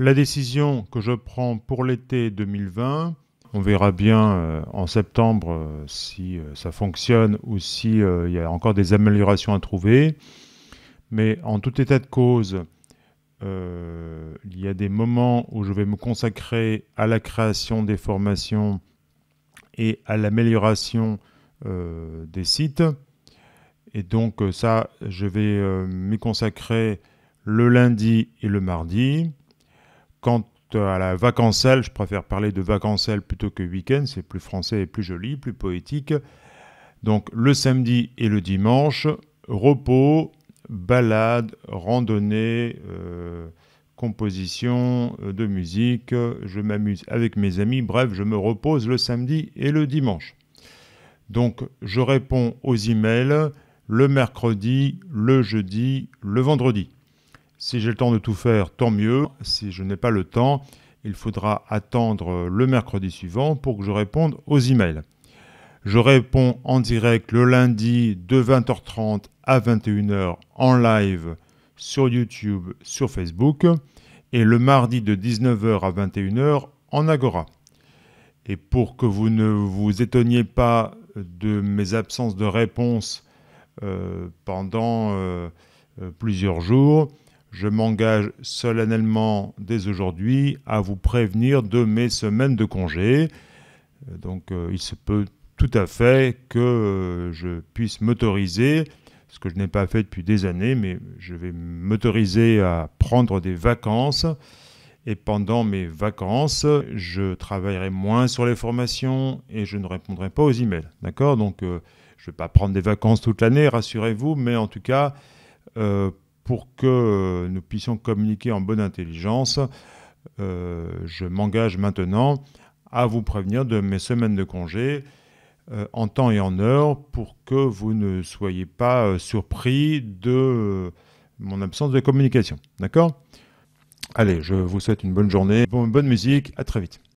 La décision que je prends pour l'été 2020, on verra bien euh, en septembre euh, si euh, ça fonctionne ou si y a encore des améliorations à trouver. Mais en tout état de cause, il y a des moments où je vais me consacrer à la création des formations et à l'amélioration des sites. Et donc ça, je vais m'y consacrer le lundi et le mardi. Quant euh, à la vacancelle, je préfère parler de vacancelle plutôt que week-end, c'est plus français et plus joli, plus poétique. Donc le samedi et le dimanche, repos, balade, randonnée, euh, composition euh, de musique, je m'amuse avec mes amis, bref, je me repose le samedi et le dimanche. Donc je réponds aux emails le mercredi, le jeudi, le vendredi. Si j'ai le temps de tout faire, tant mieux. Si je n'ai pas le temps, il faudra attendre le mercredi suivant pour que je réponde aux emails. Je réponds en direct le lundi de 20h30 à 21h en live sur YouTube, sur Facebook et le mardi de 19h à 21h en Agora. Et pour que vous ne vous étonniez pas de mes absences de réponse euh, pendant euh, euh, plusieurs jours, je m'engage solennellement dès aujourd'hui à vous prévenir de mes semaines de congé. Donc euh, il se peut tout à fait que euh, je puisse m'autoriser, ce que je n'ai pas fait depuis des années, mais je vais m'autoriser à prendre des vacances. Et pendant mes vacances, je travaillerai moins sur les formations et je ne répondrai pas aux emails. D'accord Donc euh, je ne vais pas prendre des vacances toute l'année, rassurez-vous, mais en tout cas, pour que nous puissions communiquer en bonne intelligence, euh, je m'engage maintenant à vous prévenir de mes semaines de congé euh, en temps et en heure pour que vous ne soyez pas euh, surpris de mon absence de communication. D'accord Allez, je vous souhaite une bonne journée, bonne musique, à très vite.